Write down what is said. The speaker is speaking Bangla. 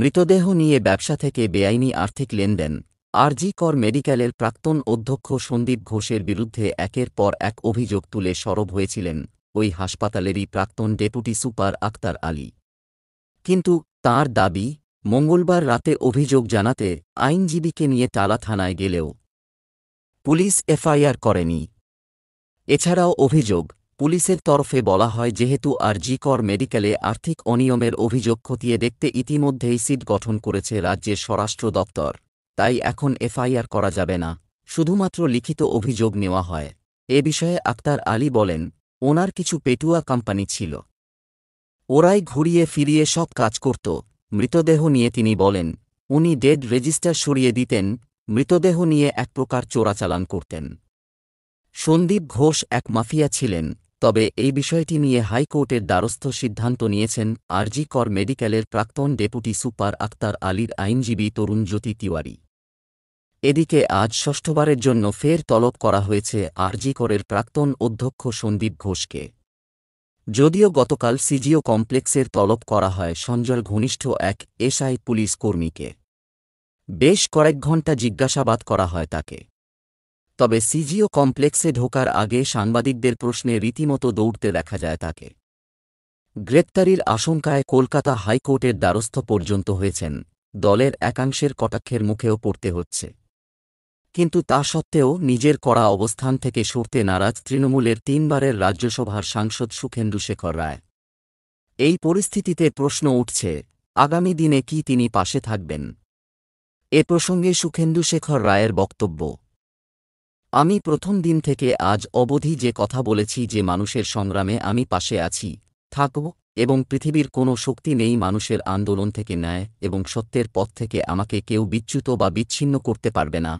মৃতদেহ নিয়ে ব্যবসা থেকে বেআইনি আর্থিক লেনদেন আরজি কর মেডিকেলের প্রাক্তন অধ্যক্ষ সন্দীপ ঘোষের বিরুদ্ধে একের পর এক অভিযোগ তুলে সরব হয়েছিলেন ওই হাসপাতালেরই প্রাক্তন ডেপুটি সুপার আক্তার আলী কিন্তু তার দাবি মঙ্গলবার রাতে অভিযোগ জানাতে আইনজীবীকে নিয়ে টালা থানায় গেলেও পুলিশ এফআইআর করেনি এছাড়াও অভিযোগ পুলিশের তরফে বলা হয় যেহেতু আর কর মেডিকেলে আর্থিক অনিয়মের অভিযোগ খতিয়ে দেখতে ইতিমধ্যেই সিট গঠন করেছে রাজ্যের স্বরাষ্ট্র দপ্তর তাই এখন এফআইআর করা যাবে না শুধুমাত্র লিখিত অভিযোগ নেওয়া হয় এ বিষয়ে আক্তার আলী বলেন ওনার কিছু পেটুয়া কোম্পানি ছিল ওরাই ঘুরিয়ে ফিরিয়ে সব কাজ করত মৃতদেহ নিয়ে তিনি বলেন উনি ডেড রেজিস্টার সরিয়ে দিতেন মৃতদেহ নিয়ে এক প্রকার চোরাচালান করতেন সন্দীপ ঘোষ এক মাফিয়া ছিলেন তবে এই বিষয়টি নিয়ে হাইকোর্টের দ্বারস্থ সিদ্ধান্ত নিয়েছেন আরজি কর মেডিকেলের প্রাক্তন ডেপুটি সুপার আক্তার আলীর আইনজীবী তরুণ জ্যোতি তিওয়ারি এদিকে আজ ষষ্ঠবারের জন্য ফের তলব করা হয়েছে আরজি করের প্রাক্তন অধ্যক্ষ সন্দীপ ঘোষকে যদিও গতকাল সিজিও কমপ্লেক্সের তলব করা হয় সঞ্জয় ঘনিষ্ঠ এক এসআই পুলিশ কর্মীকে বেশ কয়েক ঘণ্টা জিজ্ঞাসাবাদ করা হয় তাকে তবে সিজিও কমপ্লেক্সে ঢোকার আগে সাংবাদিকদের প্রশ্নে রীতিমতো দৌড়তে দেখা যায় তাকে গ্রেপ্তারির আশঙ্কায় কলকাতা হাইকোর্টের দ্বারস্থ পর্যন্ত হয়েছেন দলের একাংশের কটাক্ষের মুখেও পড়তে হচ্ছে কিন্তু তা সত্ত্বেও নিজের করা অবস্থান থেকে সরতে নারাজ তৃণমূলের তিনবারের রাজ্যসভার সাংসদ সুখেন্দু শেখর রায় এই পরিস্থিতিতে প্রশ্ন উঠছে আগামী দিনে কি তিনি পাশে থাকবেন এ প্রসঙ্গে সুখেন্দু শেখর রায়ের বক্তব্য আমি প্রথম দিন থেকে আজ অবধি যে কথা বলেছি যে মানুষের সংগ্রামে আমি পাশে আছি থাকব এবং পৃথিবীর কোনো শক্তি নেই মানুষের আন্দোলন থেকে ন্যায় এবং সত্যের পথ থেকে আমাকে কেউ বিচ্যুত বা বিচ্ছিন্ন করতে পারবে না